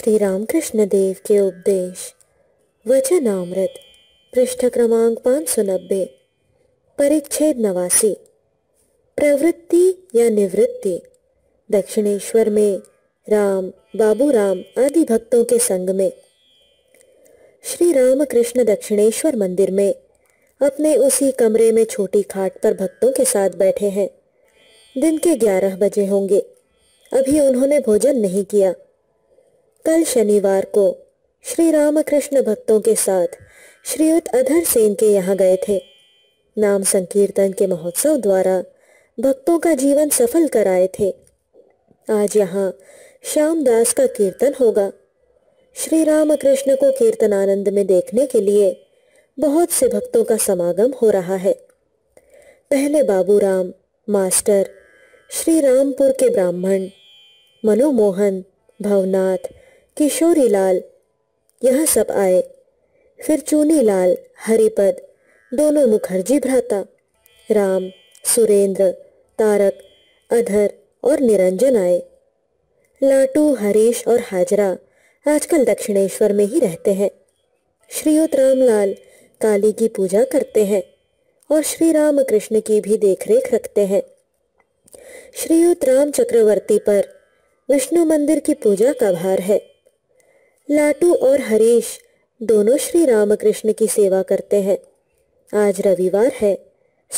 श्री रामकृष्ण देव के उपदेश वचन अमृत पृष्ठ क्रमांक पाँच सौ नब्बे परिच्छेद नवासी प्रवृत्ति या निवृत्ति दक्षिणेश्वर में राम बाबू राम आदि भक्तों के संग में श्री रामकृष्ण दक्षिणेश्वर मंदिर में अपने उसी कमरे में छोटी खाट पर भक्तों के साथ बैठे हैं दिन के ग्यारह बजे होंगे अभी उन्होंने भोजन नहीं किया कल शनिवार को श्री रामकृष्ण भक्तों के साथ श्रीयुत अधर सेन के यहाँ गए थे नाम संकीर्तन के महोत्सव द्वारा भक्तों का जीवन सफल कराए थे आज यहाँ श्यामदास का कीर्तन होगा श्री रामकृष्ण को कीर्तन आनंद में देखने के लिए बहुत से भक्तों का समागम हो रहा है पहले बाबूराम मास्टर श्री रामपुर के ब्राह्मण मनोमोहन भवनाथ किशोरी लाल यह सब आए फिर चूनी लाल हरिपद दोनों मुखर्जी भ्राता राम सुरेंद्र तारक अधर और निरंजन आए लाटू हरीश और हाजरा आजकल दक्षिणेश्वर में ही रहते हैं श्रीयुत रामलाल काली की पूजा करते हैं और श्री राम कृष्ण की भी देखरेख रखते हैं श्रीयुत राम चक्रवर्ती पर विष्णु मंदिर की पूजा का भार है लाटू और हरीश दोनों श्री रामकृष्ण की सेवा करते हैं आज रविवार है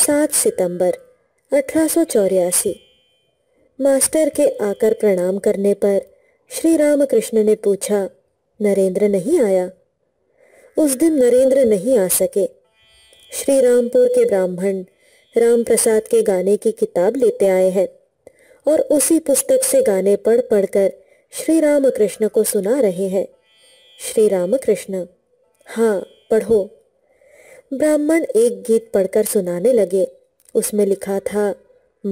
सात सितंबर अठारह मास्टर के आकर प्रणाम करने पर श्री रामकृष्ण ने पूछा नरेंद्र नहीं आया उस दिन नरेंद्र नहीं आ सके श्री रामपुर के ब्राह्मण राम प्रसाद के गाने की किताब लेते आए हैं और उसी पुस्तक से गाने पढ़ पढ़कर श्री रामकृष्ण को सुना रहे हैं श्री रामकृष्ण हाँ पढ़ो ब्राह्मण एक गीत पढ़कर सुनाने लगे उसमें लिखा था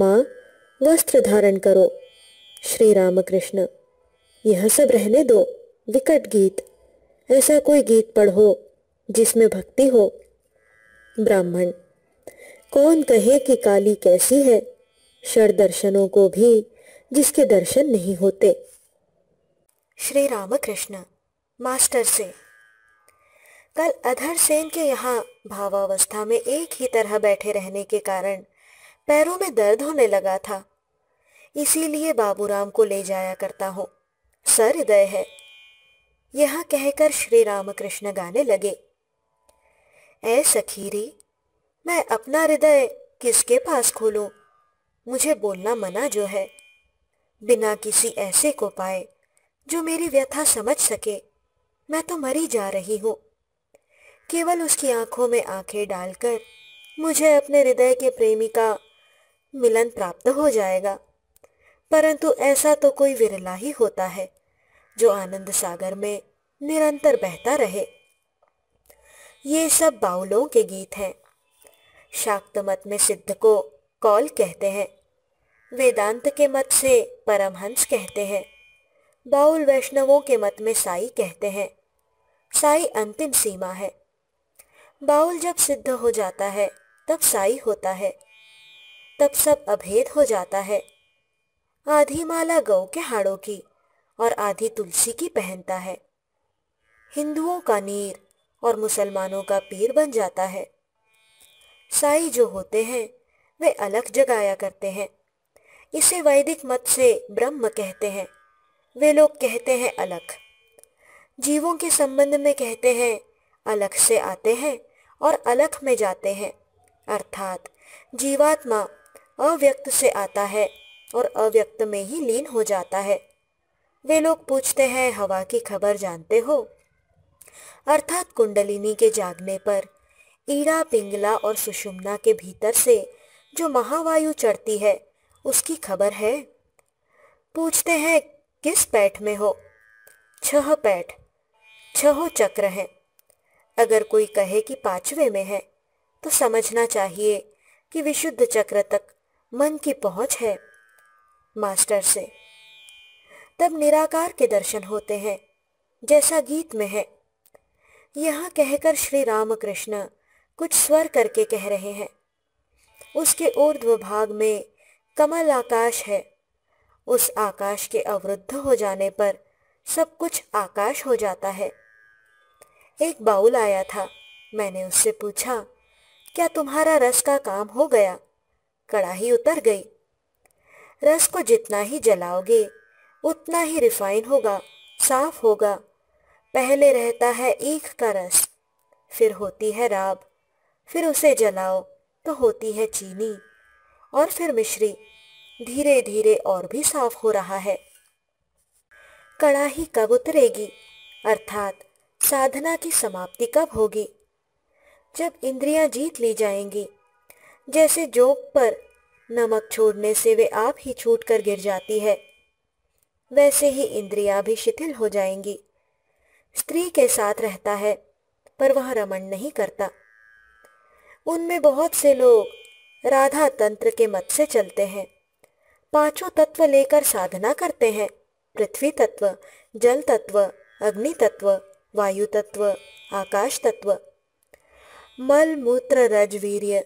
माँ वस्त्र धारण करो श्री रामकृष्ण यह सब रहने दो विकट गीत ऐसा कोई गीत पढ़ो जिसमें भक्ति हो ब्राह्मण कौन कहे कि काली कैसी है शर दर्शनों को भी जिसके दर्शन नहीं होते श्री रामकृष्ण मास्टर से कल अधर सेन के यहाँ भावावस्था में एक ही तरह बैठे रहने के कारण पैरों में दर्द होने लगा था इसीलिए बाबूराम को ले जाया करता हूँ सर हृदय है यह कहकर श्री रामकृष्ण गाने लगे ऐ सखीरी मैं अपना हृदय किसके पास खोलूं? मुझे बोलना मना जो है बिना किसी ऐसे को पाए जो मेरी व्यथा समझ सके मैं तो मरी जा रही हूँ केवल उसकी आंखों में आंखें डालकर मुझे अपने हृदय के प्रेमी का मिलन प्राप्त हो जाएगा परंतु ऐसा तो कोई विरला ही होता है जो आनंद सागर में निरंतर बहता रहे ये सब बाउलों के गीत हैं शाक्त मत में सिद्ध को कौल कहते हैं वेदांत के मत से परमहंस कहते हैं बाउल वैष्णवों के मत में साई कहते हैं साई अंतिम सीमा है बाउल जब सिद्ध हो जाता है तब साई होता है तब सब अभेद हो जाता है आधी माला गौ के हाड़ों की और आधी तुलसी की पहनता है हिंदुओं का नीर और मुसलमानों का पीर बन जाता है साई जो होते हैं वे अलग जगाया करते हैं इसे वैदिक मत से ब्रह्म कहते हैं वे लोग कहते हैं अलग जीवों के संबंध में कहते हैं अलख से आते हैं और अलख में जाते हैं अर्थात जीवात्मा अव्यक्त से आता है और अव्यक्त में ही लीन हो जाता है वे लोग पूछते हैं हवा की खबर जानते हो अर्थात कुंडलिनी के जागने पर ईड़ा पिंगला और सुषुम्ना के भीतर से जो महावायु चढ़ती है उसकी खबर है पूछते हैं किस पैठ में हो छह पैठ छह चक्र हैं अगर कोई कहे कि पांचवे में है तो समझना चाहिए कि विशुद्ध चक्र तक मन की पहुंच है मास्टर से तब निराकार के दर्शन होते हैं जैसा गीत में है यहां कहकर श्री रामकृष्ण कुछ स्वर करके कह रहे हैं उसके ऊर्ध्व भाग में कमल आकाश है उस आकाश के अवरुद्ध हो जाने पर सब कुछ आकाश हो जाता है एक बाउल आया था मैंने उससे पूछा क्या तुम्हारा रस का काम हो गया कड़ाही उतर गई रस को जितना ही जलाओगे उतना ही रिफाइन होगा साफ होगा पहले रहता है ईख का रस फिर होती है राब फिर उसे जलाओ तो होती है चीनी और फिर मिश्री धीरे धीरे और भी साफ हो रहा है कड़ाही कब उतरेगी अर्थात साधना की समाप्ति कब होगी जब इंद्रियां जीत ली जाएंगी जैसे जोक पर नमक छोड़ने से वे आप ही छूट कर गिर जाती है वैसे ही इंद्रियां भी शिथिल हो जाएंगी स्त्री के साथ रहता है पर वह रमण नहीं करता उनमें बहुत से लोग राधा तंत्र के मत से चलते हैं पांचों तत्व लेकर साधना करते हैं पृथ्वी तत्व जल तत्व अग्नि तत्व वायु तत्व आकाश तत्व मल मूत्र रज वीर्य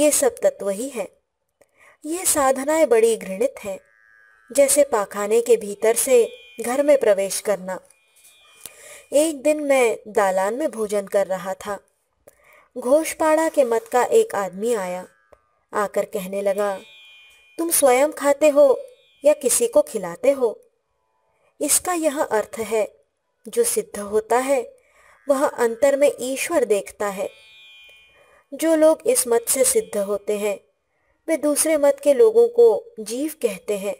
ये सब तत्व ही है ये साधनाएं बड़ी घृणित हैं जैसे पाखाने के भीतर से घर में प्रवेश करना एक दिन मैं दालान में भोजन कर रहा था घोषपाड़ा के मत का एक आदमी आया आकर कहने लगा तुम स्वयं खाते हो या किसी को खिलाते हो इसका यह अर्थ है जो सिद्ध होता है वह अंतर में ईश्वर देखता है जो लोग इस मत से सिद्ध होते हैं वे दूसरे मत के लोगों को जीव कहते हैं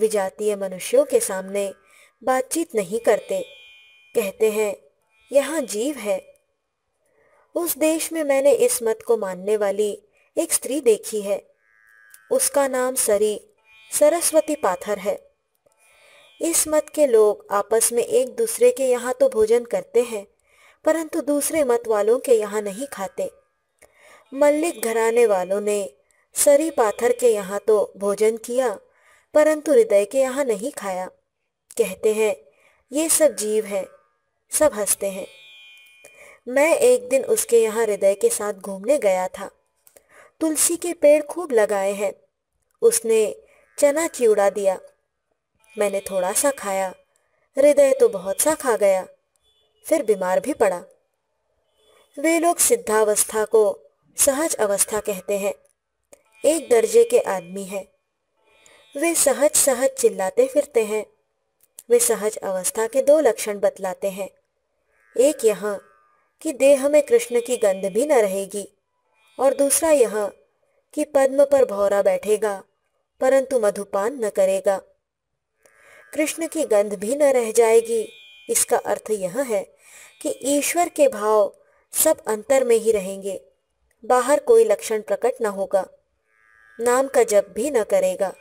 विजातीय मनुष्यों के सामने बातचीत नहीं करते कहते हैं यहाँ जीव है उस देश में मैंने इस मत को मानने वाली एक स्त्री देखी है उसका नाम सरी सरस्वती पाथर है इस मत के लोग आपस में एक दूसरे के यहाँ तो भोजन करते हैं परंतु दूसरे मत वालों के यहाँ नहीं खाते मल्लिक घराने वालों ने सरी पाथर के यहाँ तो भोजन किया परंतु हृदय के यहाँ नहीं खाया कहते हैं ये सब जीव है सब हंसते हैं मैं एक दिन उसके यहाँ हृदय के साथ घूमने गया था तुलसी के पेड़ खूब लगाए हैं उसने चना चिवड़ा दिया मैंने थोड़ा सा खाया हृदय तो बहुत सा खा गया फिर बीमार भी पड़ा वे लोग सिद्धावस्था को सहज अवस्था कहते हैं एक दर्जे के आदमी है वे सहज सहज चिल्लाते फिरते हैं वे सहज अवस्था के दो लक्षण बतलाते हैं एक यह कि देह में कृष्ण की गंध भी न रहेगी और दूसरा यह कि पद्म पर भौरा बैठेगा परंतु मधुपान न करेगा कृष्ण की गंध भी न रह जाएगी इसका अर्थ यह है कि ईश्वर के भाव सब अंतर में ही रहेंगे बाहर कोई लक्षण प्रकट न होगा नाम का जप भी न करेगा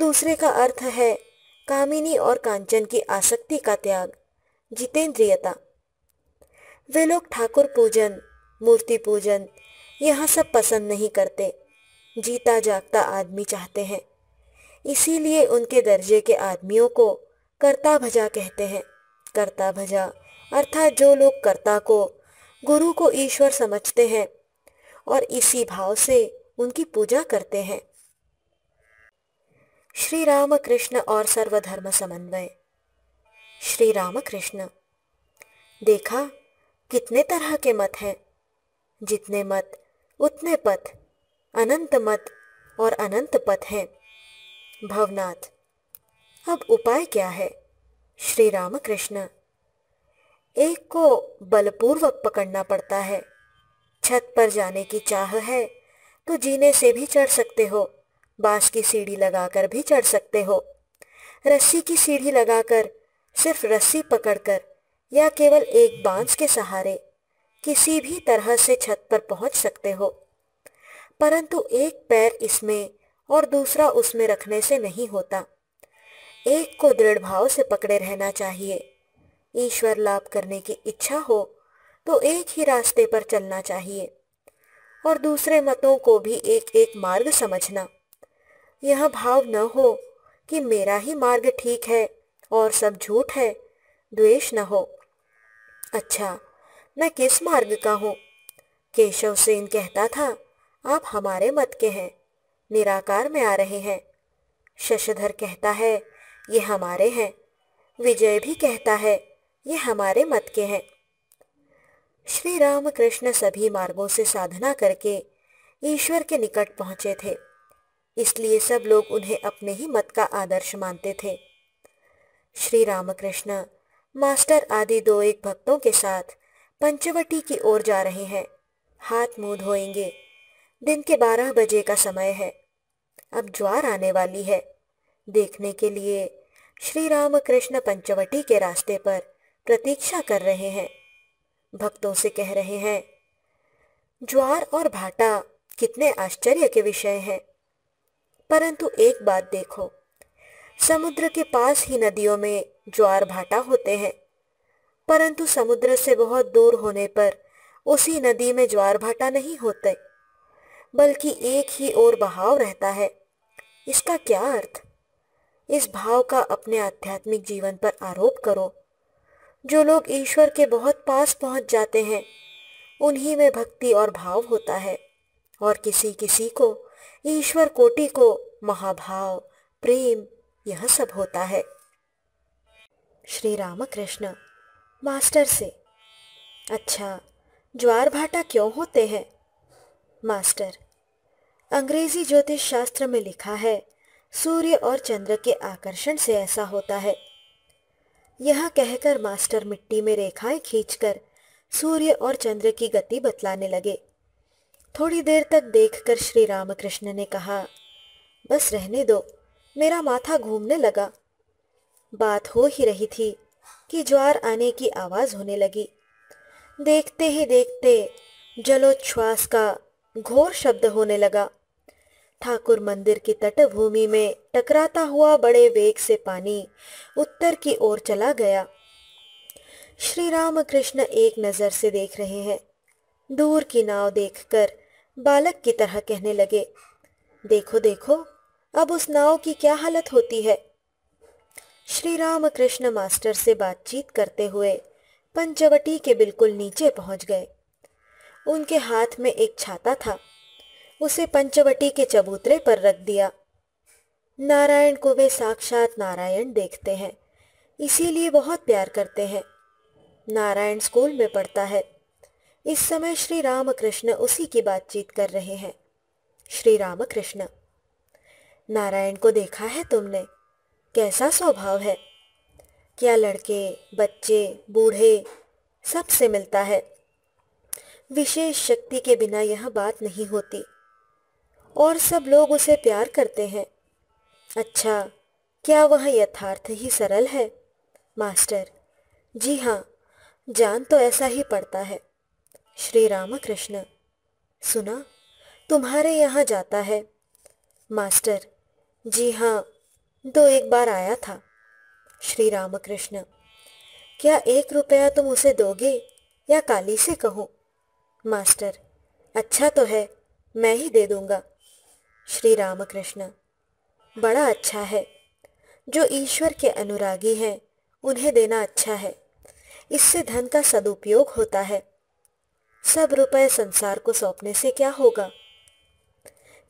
दूसरे का अर्थ है कामिनी और कांचन की आसक्ति का त्याग जितेंद्रियता वे लोग ठाकुर पूजन मूर्ति पूजन यह सब पसंद नहीं करते जीता जागता आदमी चाहते हैं इसीलिए उनके दर्जे के आदमियों को कर्ता भजा कहते हैं कर्ता भजा अर्थात जो लोग कर्ता को गुरु को ईश्वर समझते हैं और इसी भाव से उनकी पूजा करते हैं श्री राम कृष्ण और सर्वधर्म समन्वय श्री राम कृष्ण देखा कितने तरह के मत हैं जितने मत उतने पथ अनंत मत और अनंत पथ हैं भवनाथ अब उपाय क्या है श्री रामकृष्ण एक को बलपूर्वक पकड़ना पड़ता है छत पर जाने की चाह है तो जीने से भी चढ़ सकते हो बांस की सीढ़ी लगाकर भी चढ़ सकते हो रस्सी की सीढ़ी लगाकर सिर्फ रस्सी पकड़कर या केवल एक बांस के सहारे किसी भी तरह से छत पर पहुंच सकते हो परंतु एक पैर इसमें और दूसरा उसमें रखने से नहीं होता एक को दृढ़ भाव से पकड़े रहना चाहिए ईश्वर लाभ करने की इच्छा हो तो एक ही रास्ते पर चलना चाहिए और दूसरे मतों को भी एक एक मार्ग समझना यह भाव न हो कि मेरा ही मार्ग ठीक है और सब झूठ है द्वेष न हो अच्छा मैं किस मार्ग का हूं केशव सेन कहता था आप हमारे मत के हैं निराकार में आ रहे हैं शशधर कहता है ये हमारे हैं विजय भी कहता है ये हमारे मत के हैं श्री राम कृष्ण सभी मार्गों से साधना करके ईश्वर के निकट पहुंचे थे इसलिए सब लोग उन्हें अपने ही मत का आदर्श मानते थे श्री रामकृष्ण मास्टर आदि दो एक भक्तों के साथ पंचवटी की ओर जा रहे हैं हाथ मुंह धोएंगे दिन के बारह बजे का समय है अब ज्वार आने वाली है देखने के लिए श्री राम कृष्ण पंचवटी के रास्ते पर प्रतीक्षा कर रहे हैं भक्तों से कह रहे हैं ज्वार और भाटा कितने आश्चर्य के विषय हैं परंतु एक बात देखो समुद्र के पास ही नदियों में ज्वार भाटा होते हैं परंतु समुद्र से बहुत दूर होने पर उसी नदी में ज्वार भाटा नहीं होते बल्कि एक ही ओर बहाव रहता है इसका क्या अर्थ इस भाव का अपने आध्यात्मिक जीवन पर आरोप करो जो लोग ईश्वर के बहुत पास पहुंच जाते हैं उन्हीं में भक्ति और भाव होता है और किसी किसी को ईश्वर कोटि को महाभाव प्रेम यह सब होता है श्री रामकृष्ण मास्टर से अच्छा ज्वार भाटा क्यों होते हैं मास्टर अंग्रेजी ज्योतिष शास्त्र में लिखा है सूर्य और चंद्र के आकर्षण से ऐसा होता है यह कहकर मास्टर मिट्टी में रेखाएं खींचकर सूर्य और चंद्र की गति बतलाने लगे थोड़ी देर तक देखकर श्री रामकृष्ण ने कहा बस रहने दो मेरा माथा घूमने लगा बात हो ही रही थी कि ज्वार आने की आवाज होने लगी देखते ही देखते जलोच्छ्वास का घोर शब्द होने लगा ठाकुर मंदिर की तटभूमि में टकराता हुआ बड़े वेग से पानी उत्तर की ओर चला गया श्री राम कृष्ण एक नज़र से देख रहे हैं दूर की नाव देखकर बालक की तरह कहने लगे देखो देखो अब उस नाव की क्या हालत होती है श्री राम कृष्ण मास्टर से बातचीत करते हुए पंचवटी के बिल्कुल नीचे पहुंच गए उनके हाथ में एक छाता था उसे पंचवटी के चबूतरे पर रख दिया नारायण को वे साक्षात नारायण देखते हैं इसीलिए बहुत प्यार करते हैं नारायण स्कूल में पढ़ता है इस समय श्री रामकृष्ण उसी की बातचीत कर रहे हैं श्री रामकृष्ण नारायण को देखा है तुमने कैसा स्वभाव है क्या लड़के बच्चे बूढ़े सबसे मिलता है विशेष शक्ति के बिना यह बात नहीं होती और सब लोग उसे प्यार करते हैं अच्छा क्या वह यथार्थ ही सरल है मास्टर जी हाँ जान तो ऐसा ही पड़ता है श्री रामकृष्ण सुना तुम्हारे यहाँ जाता है मास्टर जी हाँ दो तो एक बार आया था श्री रामकृष्ण क्या एक रुपया तुम उसे दोगे या काली से कहो मास्टर अच्छा तो है मैं ही दे दूंगा श्री रामकृष्ण बड़ा अच्छा है जो ईश्वर के अनुरागी हैं उन्हें देना अच्छा है इससे धन का सदुपयोग होता है सब रुपए संसार को सौंपने से क्या होगा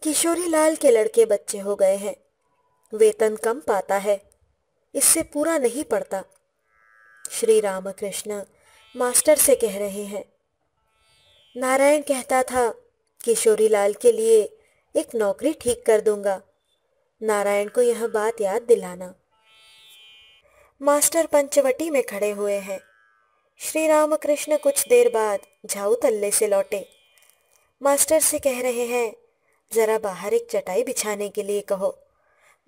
किशोरी लाल के लड़के बच्चे हो गए हैं वेतन कम पाता है इससे पूरा नहीं पड़ता श्री रामकृष्ण मास्टर से कह रहे हैं नारायण कहता था किशोरी लाल के लिए एक नौकरी ठीक कर दूंगा नारायण को यह बात याद दिलाना मास्टर पंचवटी में खड़े हुए हैं श्री रामकृष्ण कुछ देर बाद झाऊ तल्ले से लौटे मास्टर से कह रहे हैं जरा बाहर एक चटाई बिछाने के लिए कहो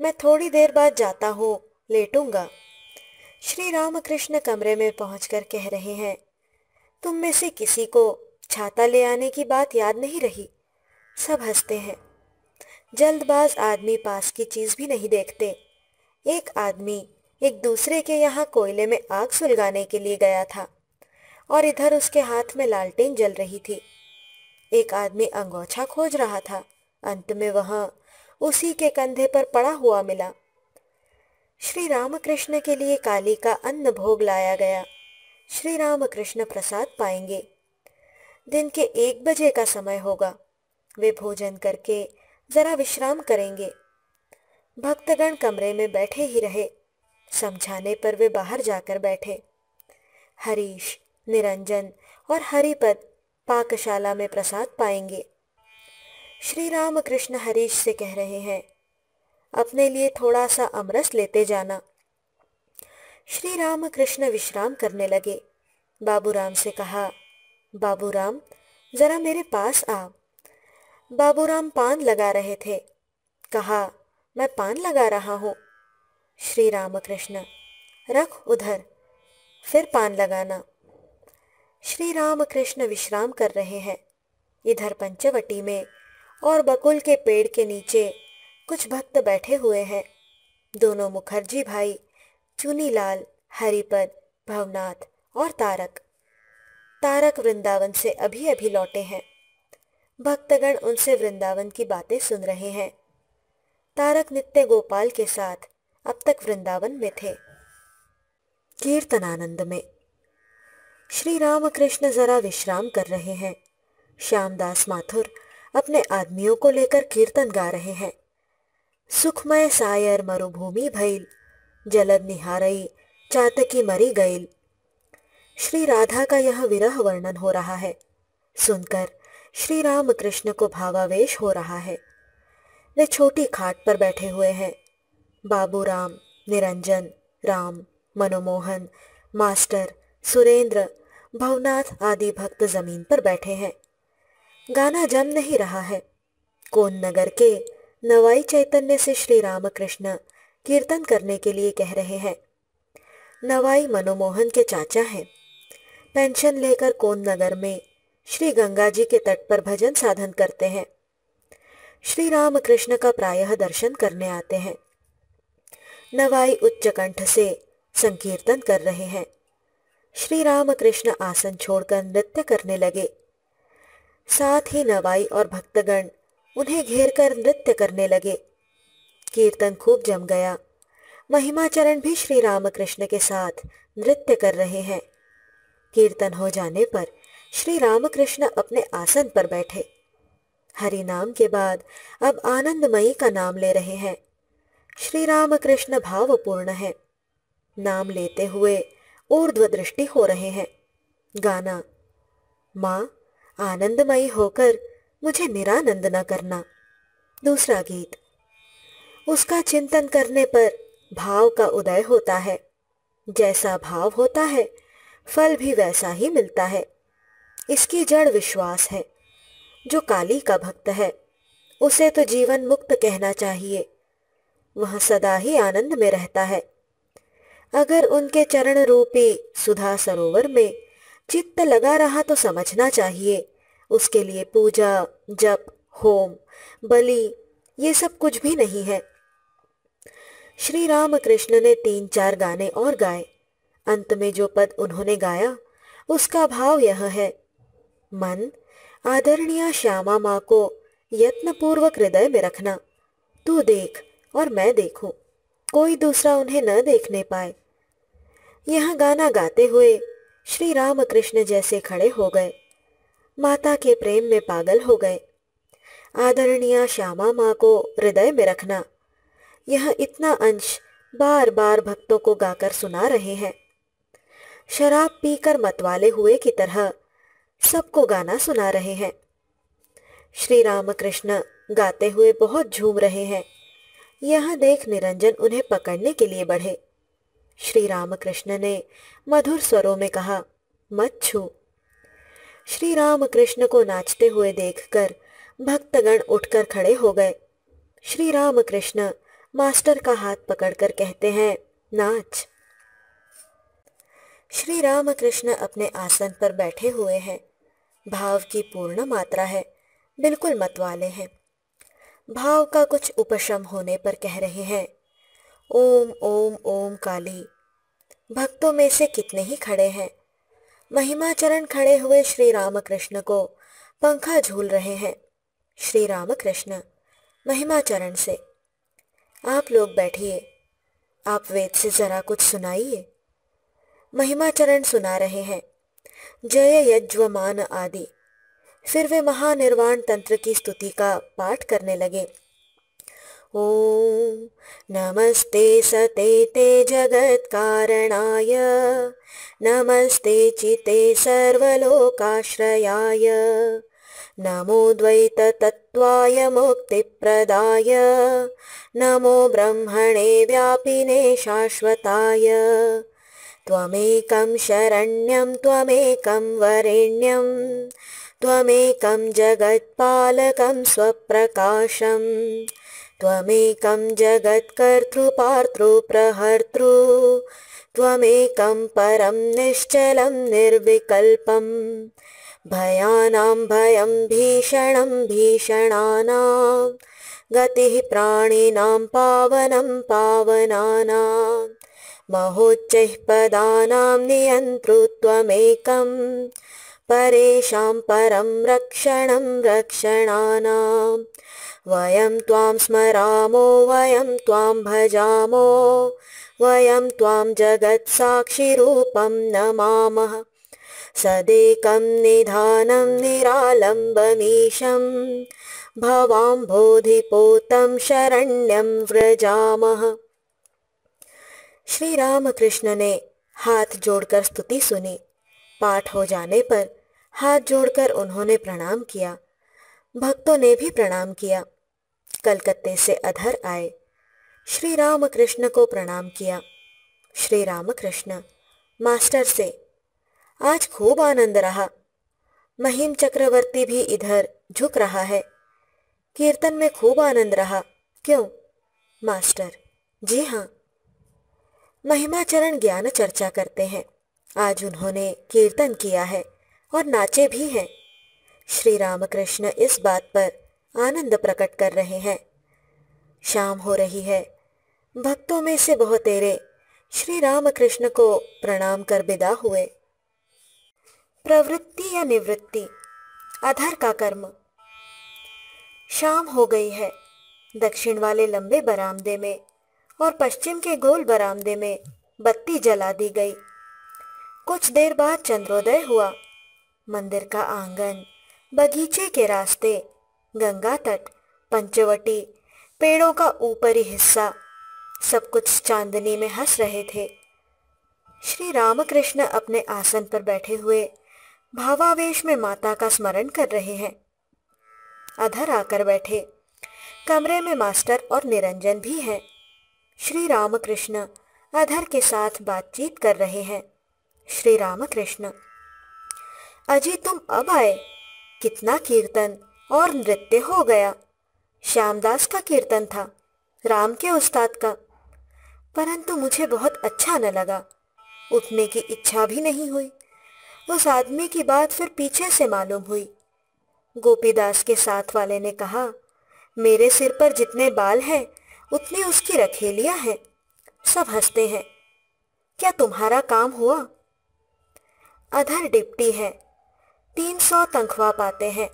मैं थोड़ी देर बाद जाता हूँ लेटूंगा श्री रामकृष्ण कमरे में पहुंचकर कह रहे हैं तुम में से किसी को छाता ले आने की बात याद नहीं रही सब हंसते हैं जल्दबाज आदमी पास की चीज़ भी नहीं देखते एक आदमी एक दूसरे के यहाँ कोयले में आग सुलगाने के लिए गया था और इधर उसके हाथ में लालटेन जल रही थी एक आदमी अंगोछा खोज रहा था अंत में वह उसी के कंधे पर पड़ा हुआ मिला श्री रामकृष्ण के लिए काली का अन्न भोग लाया गया श्री रामकृष्ण प्रसाद पाएंगे दिन के एक बजे का समय होगा वे भोजन करके जरा विश्राम करेंगे भक्तगण कमरे में बैठे ही रहे समझाने पर वे बाहर जाकर बैठे हरीश निरंजन और हरिपद पाकशाला में प्रसाद पाएंगे श्री राम कृष्ण हरीश से कह रहे हैं अपने लिए थोड़ा सा अमरस लेते जाना श्री राम कृष्ण विश्राम करने लगे बाबूराम से कहा बाबूराम जरा मेरे पास आ बाबूराम पान लगा रहे थे कहा मैं पान लगा रहा हूँ श्री रामकृष्ण रख उधर फिर पान लगाना श्री रामकृष्ण विश्राम कर रहे हैं इधर पंचवटी में और बकुल के पेड़ के नीचे कुछ भक्त बैठे हुए हैं दोनों मुखर्जी भाई चुनीलाल हरिपद भवनाथ और तारक तारक वृंदावन से अभी अभी लौटे हैं भक्तगण उनसे वृंदावन की बातें सुन रहे हैं तारक नित्य गोपाल के साथ अब तक वृंदावन में थे कीर्तनानंद में श्री रामकृष्ण जरा विश्राम कर रहे हैं श्यामदास माथुर अपने आदमियों को लेकर कीर्तन गा रहे हैं सुखमय सायर मरुभूमि भैल जलद निहारई चातकी मरी गईल श्री राधा का यह विरह वर्णन हो रहा है सुनकर श्री राम कृष्ण को भावावेश हो रहा है वे छोटी खाट पर बैठे हुए हैं बाबू राम निरंजन राम मनोमोहन मास्टर सुरेंद्र भवनाथ आदि भक्त जमीन पर बैठे हैं गाना जम नहीं रहा है कोन नगर के नवाई चैतन्य से श्री राम कृष्ण कीर्तन करने के लिए कह रहे हैं नवाई मनोमोहन के चाचा हैं पेंशन लेकर कोन नगर में श्री गंगा जी के तट पर भजन साधन करते हैं श्री राम कृष्ण का प्रायः दर्शन करने आते हैं नवाई उच्च कंठ से संकीर्तन कर रहे हैं श्री राम कृष्ण आसन छोड़कर नृत्य करने लगे साथ ही नवाई और भक्तगण उन्हें घेर कर नृत्य करने लगे कीर्तन खूब जम गया महिमाचरण भी श्री राम कृष्ण के साथ नृत्य कर रहे हैं कीर्तन हो जाने पर श्री रामकृष्ण अपने आसन पर बैठे हरि नाम के बाद अब आनंदमयी का नाम ले रहे हैं श्री रामकृष्ण भावपूर्ण है नाम लेते हुए ऊर्ध्व दृष्टि हो रहे हैं गाना माँ आनंदमयी होकर मुझे निरानंद न करना दूसरा गीत उसका चिंतन करने पर भाव का उदय होता है जैसा भाव होता है फल भी वैसा ही मिलता है इसकी जड़ विश्वास है जो काली का भक्त है उसे तो जीवन मुक्त कहना चाहिए वह सदा ही आनंद में रहता है अगर उनके चरण रूपी सुधा सरोवर में चित्त लगा रहा तो समझना चाहिए उसके लिए पूजा जप होम बलि ये सब कुछ भी नहीं है श्री राम कृष्ण ने तीन चार गाने और गाए अंत में जो पद उन्होंने गाया उसका भाव यह है मन आदरणीय श्यामा माँ को यत्नपूर्वक हृदय में रखना तू देख और मैं देखूं कोई दूसरा उन्हें न देखने पाए यह गाना गाते हुए श्री राम कृष्ण जैसे खड़े हो गए माता के प्रेम में पागल हो गए आदरणीय श्यामा माँ को हृदय में रखना यह इतना अंश बार बार भक्तों को गाकर सुना रहे हैं शराब पीकर मतवाले हुए की तरह सबको गाना सुना रहे हैं श्री रामकृष्ण गाते हुए बहुत झूम रहे हैं यह देख निरंजन उन्हें पकड़ने के लिए बढ़े श्री रामकृष्ण ने मधुर स्वरों में कहा मत छू श्री रामकृष्ण को नाचते हुए देखकर भक्तगण उठकर खड़े हो गए श्री रामकृष्ण मास्टर का हाथ पकड़कर कहते हैं नाच श्री राम कृष्ण अपने आसन पर बैठे हुए हैं भाव की पूर्ण मात्रा है बिल्कुल मतवाले हैं भाव का कुछ उपशम होने पर कह रहे हैं ओम ओम ओम काली भक्तों में से कितने ही खड़े हैं महिमाचरण खड़े हुए श्री राम कृष्ण को पंखा झूल रहे हैं श्री राम कृष्ण महिमाचरण से आप लोग बैठिए आप वेद से जरा कुछ सुनाइए महिमाचरण सुना रहे हैं जय यज्वमान आदि फिर वे महानिर्वाण तंत्र की स्तुति का पाठ करने लगे ओम नमस्ते सते ते कारणाय नमस्ते चिते सर्वलोकाश्रयाय नमो द्वैत तत्वाय मुक्ति प्रदाय नमो ब्रह्मणे व्यापिने शाश्वताय त्वमेकं शरण्यं त्वमेकं वरेण्यं त्वमेकं जगत्पालकं स्वप्रकाशं त्वमेकं जगत्कर्तृपार्तृप्रहर्तृ त्वमेकं परं निश्चलं निर्विकल्पम् भयानां भयं भीषणं भीषणानां गतिः प्राणिनां पावनं पावनानाम् महोच्चैः पदानां नियन्तृत्वमेकं परेषां परं रक्षणं रक्षणानां वयं त्वां स्मरामो वयं त्वां भजामो वयं त्वां जगत्साक्षिरूपं नमामः सदेकं निधानं निरालम्बनीशं भवाम् बोधिपोतं शरण्यं व्रजामः श्री राम कृष्ण ने हाथ जोड़कर स्तुति सुनी पाठ हो जाने पर हाथ जोड़कर उन्होंने प्रणाम किया भक्तों ने भी प्रणाम किया कलकत्ते से अधर आए श्री राम कृष्ण को प्रणाम किया श्री राम कृष्ण मास्टर से आज खूब आनंद रहा महिम चक्रवर्ती भी इधर झुक रहा है कीर्तन में खूब आनंद रहा क्यों मास्टर जी हाँ महिमाचरण ज्ञान चर्चा करते हैं आज उन्होंने कीर्तन किया है और नाचे भी हैं श्री रामकृष्ण इस बात पर आनंद प्रकट कर रहे हैं शाम हो रही है भक्तों में से बहुतेरे श्री रामकृष्ण को प्रणाम कर विदा हुए प्रवृत्ति या निवृत्ति अधर का कर्म शाम हो गई है दक्षिण वाले लंबे बरामदे में और पश्चिम के गोल बरामदे में बत्ती जला दी गई कुछ देर बाद चंद्रोदय हुआ मंदिर का आंगन बगीचे के रास्ते गंगा तट पंचवटी पेड़ों का ऊपरी हिस्सा सब कुछ चांदनी में हंस रहे थे श्री रामकृष्ण अपने आसन पर बैठे हुए भावावेश में माता का स्मरण कर रहे हैं अधर आकर बैठे कमरे में मास्टर और निरंजन भी हैं श्री रामकृष्ण अधर के साथ बातचीत कर रहे हैं श्री रामकृष्ण अजय तुम अब आए कितना कीर्तन और नृत्य हो गया श्यामदास का कीर्तन था राम के उस्ताद का परंतु मुझे बहुत अच्छा न लगा उठने की इच्छा भी नहीं हुई उस आदमी की बात फिर पीछे से मालूम हुई गोपीदास के साथ वाले ने कहा मेरे सिर पर जितने बाल हैं उतनी उसकी रखेलियां हैं सब हंसते हैं क्या तुम्हारा काम हुआ अधर डिप्टी है तीन सौ तनख्वाह पाते हैं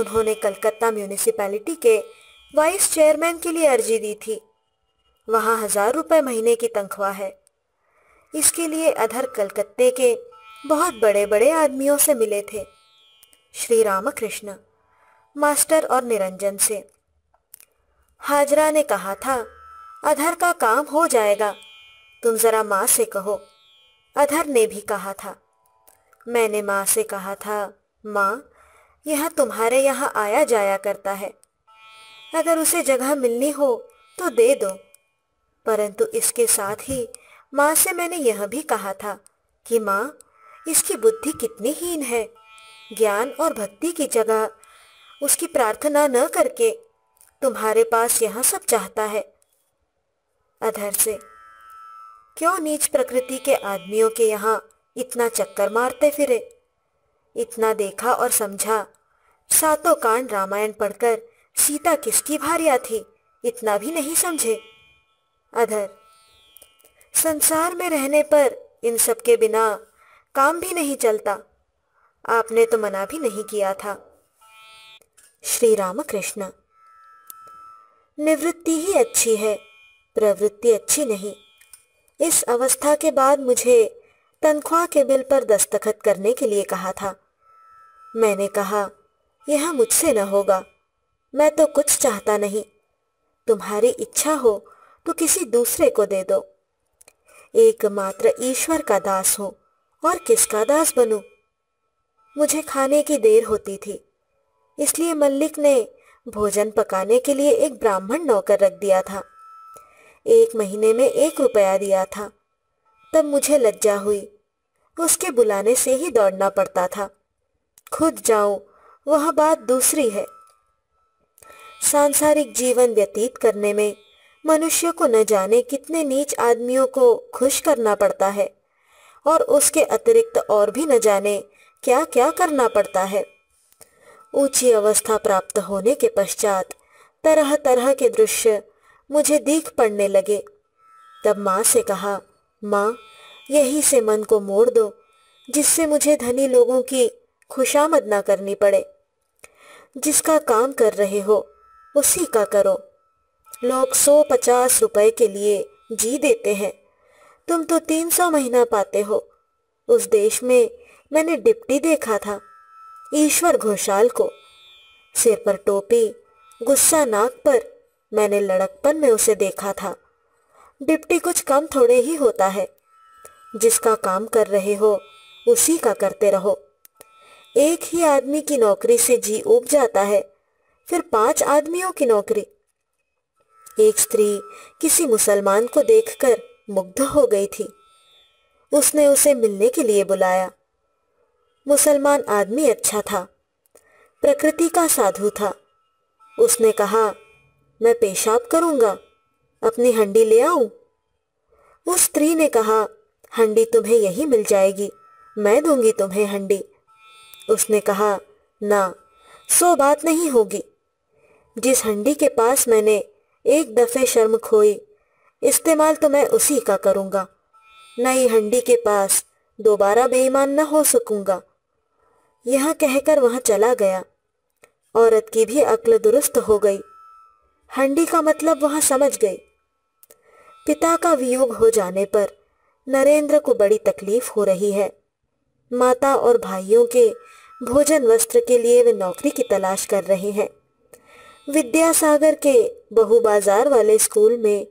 उन्होंने कलकत्ता म्यूनिसिपैलिटी के वाइस चेयरमैन के लिए अर्जी दी थी वहां हजार रुपए महीने की तनख्वाह है इसके लिए अधर कलकत्ते के बहुत बड़े बड़े आदमियों से मिले थे श्री रामकृष्ण मास्टर और निरंजन से हाजरा ने कहा था अधर का काम हो जाएगा तुम जरा माँ से कहो अधर ने भी कहा था मैंने माँ से कहा था माँ यह तुम्हारे यहाँ आया जाया करता है अगर उसे जगह मिलनी हो तो दे दो परंतु इसके साथ ही माँ से मैंने यह भी कहा था कि माँ इसकी बुद्धि कितनी हीन है ज्ञान और भक्ति की जगह उसकी प्रार्थना न करके तुम्हारे पास यह सब चाहता है अधर से क्यों नीच प्रकृति के आदमियों के यहाँ इतना चक्कर मारते फिरे इतना देखा और समझा सातों कांड रामायण पढ़कर सीता किसकी भारिया थी इतना भी नहीं समझे अधर संसार में रहने पर इन सब के बिना काम भी नहीं चलता आपने तो मना भी नहीं किया था श्री राम कृष्ण निवृत्ति ही अच्छी है प्रवृत्ति अच्छी नहीं इस अवस्था के बाद मुझे तनख्वाह के बिल पर दस्तखत करने के लिए कहा था मैंने कहा यह मुझसे न होगा मैं तो कुछ चाहता नहीं तुम्हारी इच्छा हो तो किसी दूसरे को दे दो एकमात्र ईश्वर का दास हो और किसका दास बनू मुझे खाने की देर होती थी इसलिए मल्लिक ने भोजन पकाने के लिए एक ब्राह्मण नौकर रख दिया था एक महीने में एक रुपया दिया था तब मुझे लज्जा हुई उसके बुलाने से ही दौड़ना पड़ता था खुद जाऊं वह बात दूसरी है सांसारिक जीवन व्यतीत करने में मनुष्य को न जाने कितने नीच आदमियों को खुश करना पड़ता है और उसके अतिरिक्त और भी न जाने क्या क्या करना पड़ता है ऊंची अवस्था प्राप्त होने के पश्चात तरह तरह के दृश्य मुझे दीख पड़ने लगे तब माँ से कहा माँ यही से मन को मोड़ दो जिससे मुझे धनी लोगों की खुशामद ना करनी पड़े जिसका काम कर रहे हो उसी का करो लोग सौ पचास रुपए के लिए जी देते हैं तुम तो तीन सौ महीना पाते हो उस देश में मैंने डिप्टी देखा था ईश्वर घोषाल को सिर पर टोपी गुस्सा नाक पर मैंने लड़कपन में उसे देखा था डिप्टी कुछ कम थोड़े ही होता है जिसका काम कर रहे हो उसी का करते रहो एक ही आदमी की नौकरी से जी उब जाता है फिर पांच आदमियों की नौकरी एक स्त्री किसी मुसलमान को देखकर मुग्ध हो गई थी उसने उसे मिलने के लिए बुलाया मुसलमान आदमी अच्छा था प्रकृति का साधु था उसने कहा मैं पेशाब करूंगा अपनी हंडी ले आऊं उस स्त्री ने कहा हंडी तुम्हें यही मिल जाएगी मैं दूंगी तुम्हें हंडी उसने कहा ना सो बात नहीं होगी जिस हंडी के पास मैंने एक दफ़े शर्म खोई इस्तेमाल तो मैं उसी का करूंगा नई हंडी के पास दोबारा बेईमान न हो सकूंगा यह कहकर वहां चला गया औरत की भी अक्ल दुरुस्त हो गई हंडी का मतलब वह समझ गई पिता का वियोग हो जाने पर नरेंद्र को बड़ी तकलीफ हो रही है माता और भाइयों के भोजन वस्त्र के लिए वे नौकरी की तलाश कर रहे हैं विद्यासागर के बहु बाजार वाले स्कूल में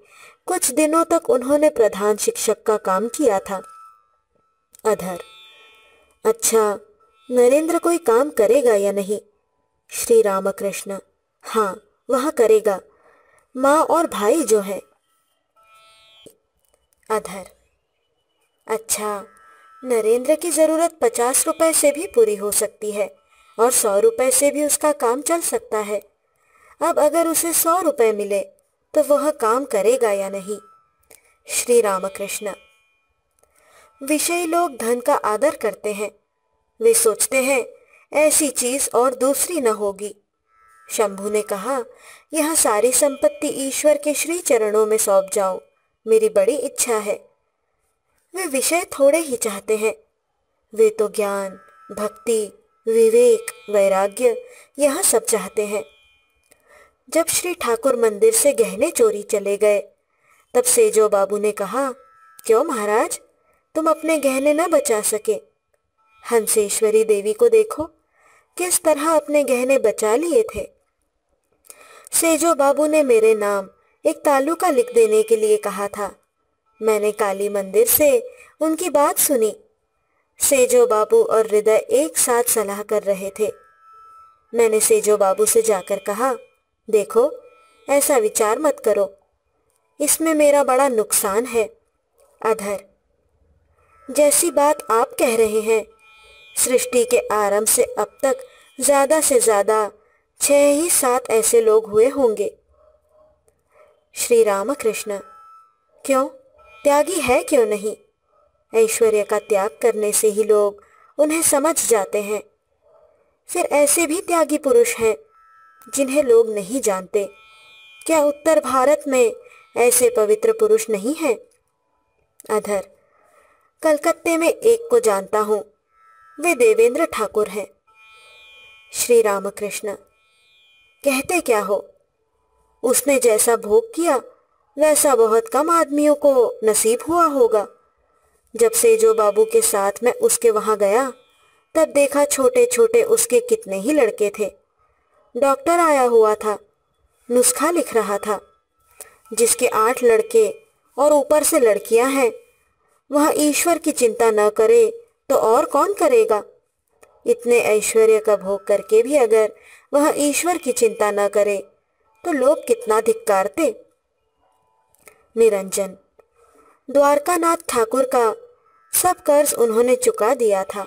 कुछ दिनों तक उन्होंने प्रधान शिक्षक का काम किया था अधर अच्छा नरेंद्र कोई काम करेगा या नहीं श्री रामकृष्ण हाँ वह करेगा माँ और भाई जो है अधर अच्छा नरेंद्र की जरूरत पचास रुपए से भी पूरी हो सकती है और सौ रुपए से भी उसका काम चल सकता है अब अगर उसे सौ रुपए मिले तो वह काम करेगा या नहीं श्री रामकृष्ण विषयी लोग धन का आदर करते हैं वे सोचते हैं ऐसी चीज और दूसरी न होगी शंभू ने कहा यह सारी संपत्ति ईश्वर के श्री चरणों में सौंप जाओ मेरी बड़ी इच्छा है वे विषय थोड़े ही चाहते हैं वे तो ज्ञान भक्ति विवेक वैराग्य यह सब चाहते हैं जब श्री ठाकुर मंदिर से गहने चोरी चले गए तब सेजो बाबू ने कहा क्यों महाराज तुम अपने गहने न बचा सके हंसेश्वरी देवी को देखो किस तरह अपने गहने बचा लिए थे सेजो बाबू ने मेरे नाम एक तालुका लिख देने के लिए कहा था मैंने काली मंदिर से उनकी बात सुनी सेजो बाबू और हृदय एक साथ सलाह कर रहे थे मैंने सेजो बाबू से जाकर कहा देखो ऐसा विचार मत करो इसमें मेरा बड़ा नुकसान है अधर जैसी बात आप कह रहे हैं सृष्टि के आरंभ से अब तक ज्यादा से ज्यादा छह ही सात ऐसे लोग हुए होंगे श्री रामकृष्ण क्यों त्यागी है क्यों नहीं ऐश्वर्य का त्याग करने से ही लोग उन्हें समझ जाते हैं फिर ऐसे भी त्यागी पुरुष हैं जिन्हें लोग नहीं जानते क्या उत्तर भारत में ऐसे पवित्र पुरुष नहीं हैं अधर कलकत्ते में एक को जानता हूं वे देवेंद्र ठाकुर हैं श्री रामकृष्ण कहते क्या हो उसने जैसा भोग किया वैसा बहुत कम आदमियों को नसीब हुआ होगा जब सेजो बाबू के साथ मैं उसके वहां गया तब देखा छोटे छोटे उसके कितने ही लड़के थे डॉक्टर आया हुआ था नुस्खा लिख रहा था जिसके आठ लड़के और ऊपर से लड़कियां हैं वह ईश्वर की चिंता न करे तो और कौन करेगा इतने ऐश्वर्य का भोग करके भी अगर वह ईश्वर की चिंता न करे तो लोग कितना धिक्कारते निरंजन द्वारकानाथ ठाकुर का सब कर्ज उन्होंने चुका दिया था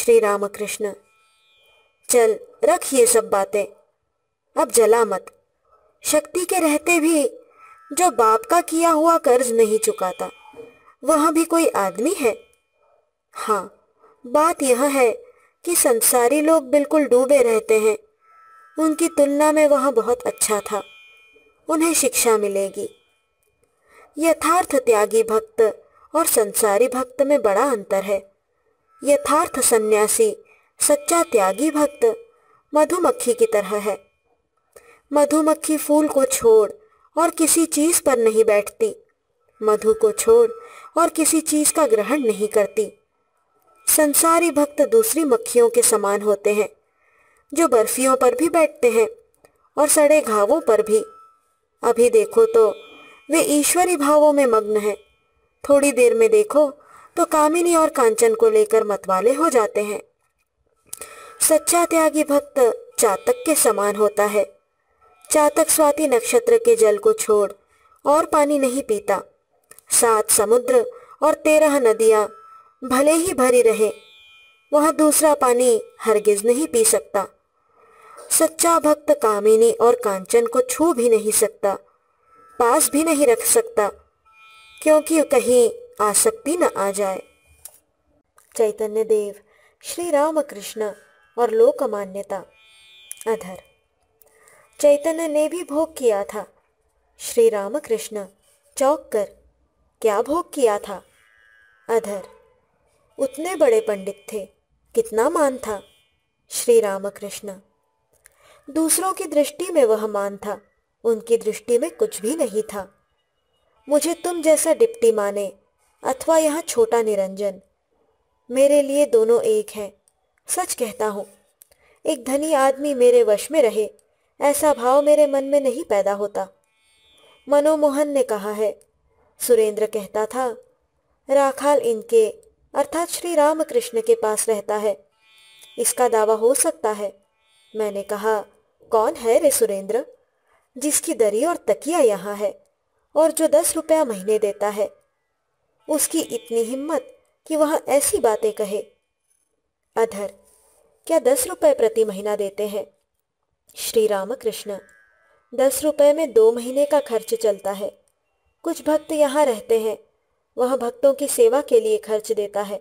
श्री रामकृष्ण चल रख ये सब बातें अब जला मत शक्ति के रहते भी जो बाप का किया हुआ कर्ज नहीं चुकाता वह भी कोई आदमी है हाँ बात यह है कि संसारी लोग बिल्कुल डूबे रहते हैं उनकी तुलना में वह बहुत अच्छा था उन्हें शिक्षा मिलेगी यथार्थ त्यागी भक्त और संसारी भक्त में बड़ा अंतर है यथार्थ सन्यासी सच्चा त्यागी भक्त मधुमक्खी की तरह है मधुमक्खी फूल को छोड़ और किसी चीज पर नहीं बैठती मधु को छोड़ और किसी चीज का ग्रहण नहीं करती संसारी भक्त दूसरी मक्खियों के समान होते हैं जो बर्फियों पर भी बैठते हैं और सड़े घावों पर भी अभी देखो तो वे ईश्वरी भावों में मग्न हैं थोड़ी देर में देखो तो कामिनी और कांचन को लेकर मतवाले हो जाते हैं सच्चा त्यागी भक्त चातक के समान होता है चातक स्वाति नक्षत्र के जल को छोड़ और पानी नहीं पीता सात समुद्र और तेरह नदियां भले ही भरे रहे वह दूसरा पानी हरगिज नहीं पी सकता सच्चा भक्त कामिनी और कांचन को छू भी नहीं सकता पास भी नहीं रख सकता क्योंकि कहीं आसक्ति न आ जाए चैतन्य देव श्री राम कृष्ण और लोक मान्यता अधर चैतन्य ने भी भोग किया था श्री राम कृष्ण चौक कर क्या भोग किया था अधर उतने बड़े पंडित थे कितना मान था श्री रामकृष्ण दूसरों की दृष्टि में वह मान था उनकी दृष्टि में कुछ भी नहीं था मुझे तुम जैसा डिप्टी माने अथवा यहाँ छोटा निरंजन मेरे लिए दोनों एक है सच कहता हूँ एक धनी आदमी मेरे वश में रहे ऐसा भाव मेरे मन में नहीं पैदा होता मनोमोहन ने कहा है सुरेंद्र कहता था राखाल इनके अर्थात श्री रामकृष्ण के पास रहता है इसका दावा हो सकता है मैंने कहा कौन है रे सुरेंद्र जिसकी दरी और तकिया यहाँ है और जो दस रुपया महीने देता है उसकी इतनी हिम्मत कि वह ऐसी बातें कहे अधर क्या दस रुपये प्रति महीना देते हैं श्री रामकृष्ण दस रुपये में दो महीने का खर्च चलता है कुछ भक्त यहाँ रहते हैं वह भक्तों की सेवा के लिए खर्च देता है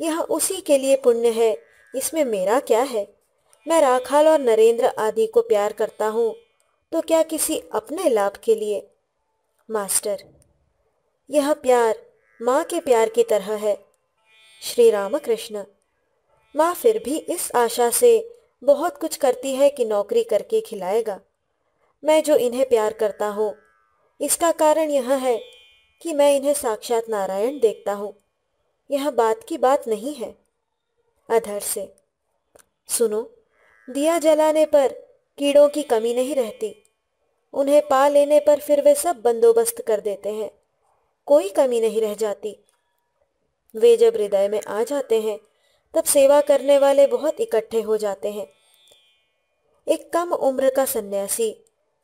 यह उसी के लिए पुण्य है इसमें मेरा क्या है मैं राखाल और नरेंद्र आदि को प्यार करता हूँ तो क्या किसी अपने लाभ के लिए मास्टर यह प्यार माँ के प्यार की तरह है श्री रामकृष्ण माँ फिर भी इस आशा से बहुत कुछ करती है कि नौकरी करके खिलाएगा मैं जो इन्हें प्यार करता हूँ इसका कारण यह है कि मैं इन्हें साक्षात नारायण देखता हूं यह बात की बात नहीं है अधर से सुनो दिया जलाने पर कीड़ों की कमी नहीं रहती उन्हें पा लेने पर फिर वे सब बंदोबस्त कर देते हैं कोई कमी नहीं रह जाती वे जब हृदय में आ जाते हैं तब सेवा करने वाले बहुत इकट्ठे हो जाते हैं एक कम उम्र का सन्यासी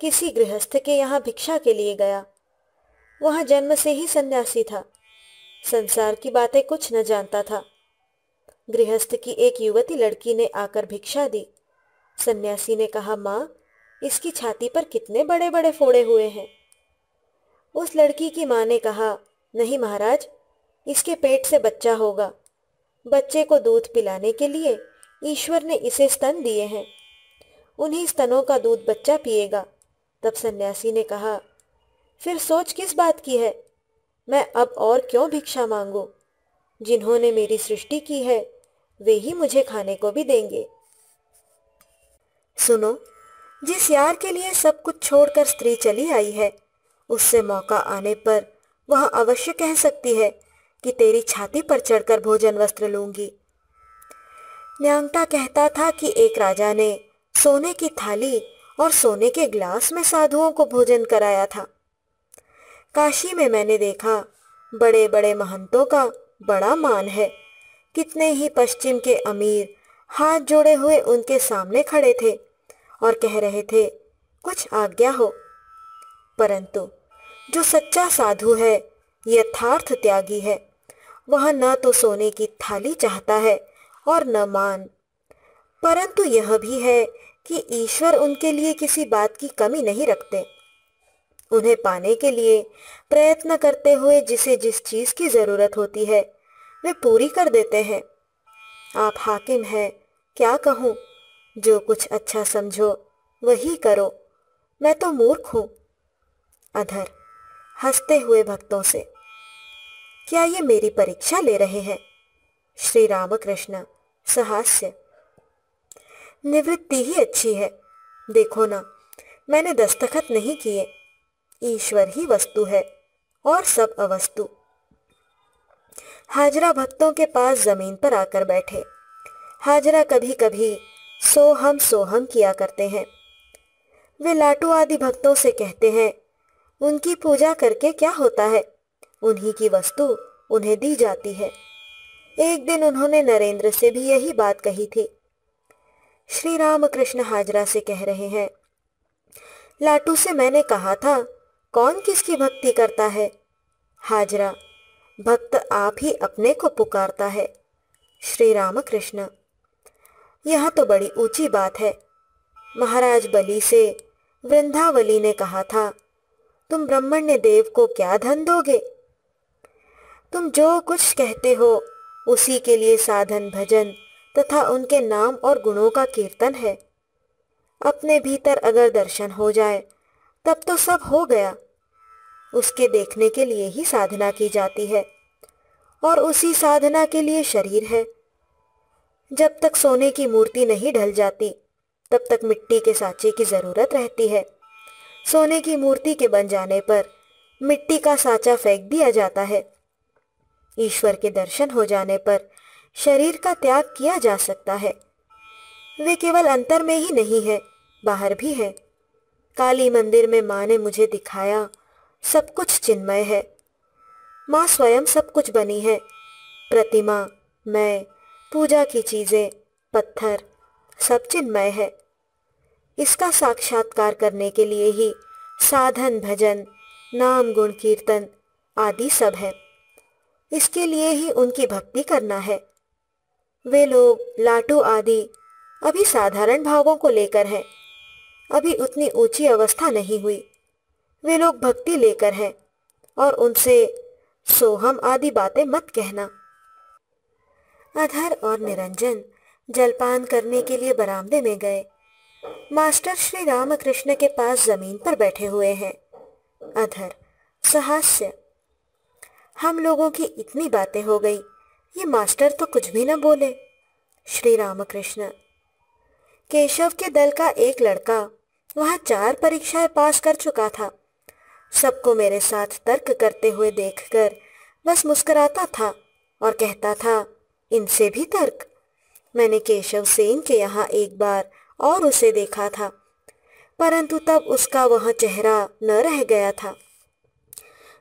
किसी गृहस्थ के यहाँ भिक्षा के लिए गया वह जन्म से ही सन्यासी था संसार की बातें कुछ न जानता था गृहस्थ की एक युवती लड़की ने आकर भिक्षा दी सन्यासी ने कहा माँ इसकी छाती पर कितने बड़े बड़े फोड़े हुए हैं उस लड़की की माँ ने कहा नहीं महाराज इसके पेट से बच्चा होगा बच्चे को दूध पिलाने के लिए ईश्वर ने इसे स्तन दिए हैं उन्हीं स्तनों का दूध बच्चा पिएगा तब सन्यासी ने कहा फिर सोच किस बात की है मैं अब और क्यों भिक्षा मांगू जिन्होंने मेरी सृष्टि की है वे ही मुझे खाने को भी देंगे सुनो जिस यार के लिए सब कुछ छोड़कर स्त्री चली आई है उससे मौका आने पर वह अवश्य कह सकती है कि तेरी छाती पर चढ़कर भोजन वस्त्र लूंगी न्यांगटा कहता था कि एक राजा ने सोने की थाली और सोने के ग्लास में साधुओं को भोजन कराया था काशी में मैंने देखा बड़े बड़े महंतों का बड़ा मान है कितने ही पश्चिम के अमीर हाथ जोड़े हुए उनके सामने खड़े थे और कह रहे थे कुछ आज्ञा हो परंतु जो सच्चा साधु है यथार्थ त्यागी है वह न तो सोने की थाली चाहता है और न मान परंतु यह भी है कि ईश्वर उनके लिए किसी बात की कमी नहीं रखते उन्हें पाने के लिए प्रयत्न करते हुए जिसे जिस चीज की जरूरत होती है वे पूरी कर देते हैं आप हाकिम हैं क्या कहूँ जो कुछ अच्छा समझो वही करो मैं तो मूर्ख हूं अधर हंसते हुए भक्तों से क्या ये मेरी परीक्षा ले रहे हैं श्री रामकृष्ण सहास्य निवृत्ति ही अच्छी है देखो ना मैंने दस्तखत नहीं किए ईश्वर ही वस्तु है और सब अवस्तु हाजरा भक्तों के पास जमीन पर आकर बैठे हाजरा कभी कभी सोहम सोहम किया करते हैं वे लाटू आदि भक्तों से कहते हैं उनकी पूजा करके क्या होता है उन्हीं की वस्तु उन्हें दी जाती है एक दिन उन्होंने नरेंद्र से भी यही बात कही थी श्री राम कृष्ण हाजरा से कह रहे हैं लाटू से मैंने कहा था कौन किसकी भक्ति करता है हाजरा भक्त आप ही अपने को पुकारता है श्री राम कृष्ण यह तो बड़ी ऊंची बात है महाराज बलि से वृंदावली ने कहा था तुम ब्रह्मण्य देव को क्या धन दोगे तुम जो कुछ कहते हो उसी के लिए साधन भजन तथा उनके नाम और गुणों का कीर्तन है अपने भीतर अगर दर्शन हो जाए तब तो सब हो गया उसके देखने के लिए ही साधना की जाती है और उसी साधना के लिए शरीर है जब तक सोने की मूर्ति नहीं ढल जाती तब तक मिट्टी के साँचे की ज़रूरत रहती है सोने की मूर्ति के बन जाने पर मिट्टी का साचा फेंक दिया जाता है ईश्वर के दर्शन हो जाने पर शरीर का त्याग किया जा सकता है वे केवल अंतर में ही नहीं है बाहर भी है काली मंदिर में माँ ने मुझे दिखाया सब कुछ चिन्मय है माँ स्वयं सब कुछ बनी है प्रतिमा मैं पूजा की चीज़ें पत्थर सब चिन्मय है इसका साक्षात्कार करने के लिए ही साधन भजन नाम गुण कीर्तन आदि सब है इसके लिए ही उनकी भक्ति करना है वे लोग लाटू आदि अभी साधारण भावों को लेकर हैं अभी उतनी ऊंची अवस्था नहीं हुई वे लोग भक्ति लेकर हैं और उनसे सोहम आदि बातें मत कहना अधर और निरंजन जलपान करने के लिए बरामदे में गए मास्टर श्री रामकृष्ण के पास जमीन पर बैठे हुए हैं अधर सहास्य हम लोगों की इतनी बातें हो गई ये मास्टर तो कुछ भी न बोले श्री रामकृष्ण केशव के दल का एक लड़का वहाँ चार परीक्षाएं पास कर चुका था सबको मेरे साथ तर्क करते हुए देखकर बस मुस्कराता था और कहता था इनसे भी तर्क मैंने केशव सेन के यहाँ एक बार और उसे देखा था परंतु तब उसका वह चेहरा न रह गया था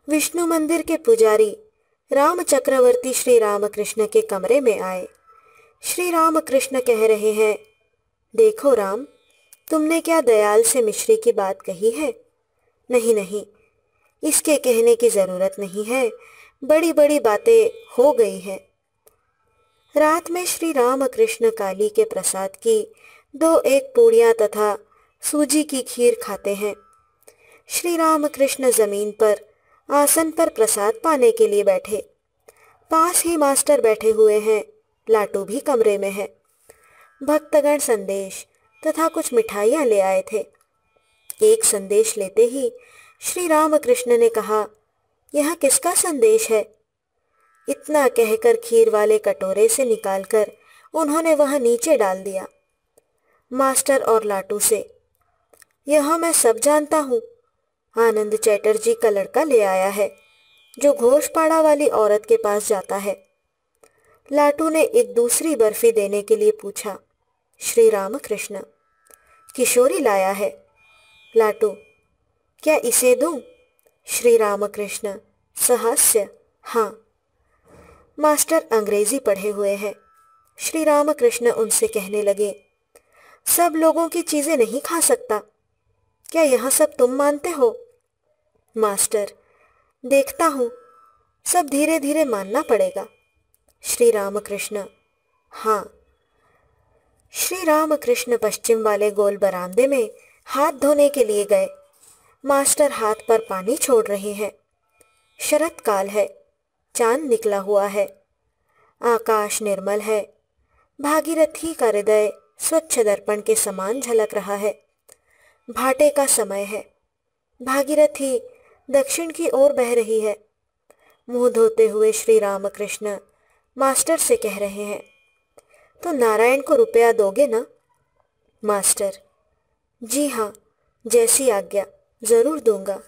विष्णु मंदिर के पुजारी राम चक्रवर्ती श्री रामकृष्ण के कमरे में आए श्री रामकृष्ण कह रहे हैं देखो राम तुमने क्या दयाल से मिश्री की बात कही है नहीं नहीं इसके कहने की ज़रूरत नहीं है बड़ी बड़ी बातें हो गई है रात में श्री राम कृष्ण काली के प्रसाद की दो एक पूड़िया तथा सूजी की खीर खाते हैं श्री राम कृष्ण जमीन पर आसन पर प्रसाद पाने के लिए बैठे पास ही मास्टर बैठे हुए हैं लाटू भी कमरे में है भक्तगण संदेश तथा कुछ मिठाइयाँ ले आए थे एक संदेश लेते ही श्री रामकृष्ण ने कहा यह किसका संदेश है इतना कहकर खीर वाले कटोरे से निकालकर उन्होंने वह नीचे डाल दिया मास्टर और लाटू से यह मैं सब जानता हूँ आनंद चैटर्जी का लड़का ले आया है जो घोषपाड़ा वाली औरत के पास जाता है लाटू ने एक दूसरी बर्फी देने के लिए पूछा श्री राम कृष्ण किशोरी लाया है लाटू क्या इसे दूं? श्री रामकृष्ण सहस्य हाँ मास्टर अंग्रेजी पढ़े हुए हैं श्री रामकृष्ण उनसे कहने लगे सब लोगों की चीजें नहीं खा सकता क्या यह सब तुम मानते हो मास्टर देखता हूं सब धीरे धीरे मानना पड़ेगा श्री रामकृष्ण हाँ श्री रामकृष्ण पश्चिम वाले गोल बरामदे में हाथ धोने के लिए गए मास्टर हाथ पर पानी छोड़ रहे हैं शरत काल है चांद निकला हुआ है आकाश निर्मल है भागीरथी का हृदय स्वच्छ दर्पण के समान झलक रहा है भाटे का समय है भागीरथी दक्षिण की ओर बह रही है मुंह धोते हुए श्री रामकृष्ण मास्टर से कह रहे हैं तो नारायण को रुपया दोगे ना मास्टर जी हाँ जैसी आज्ञा ज़रूर दूंगा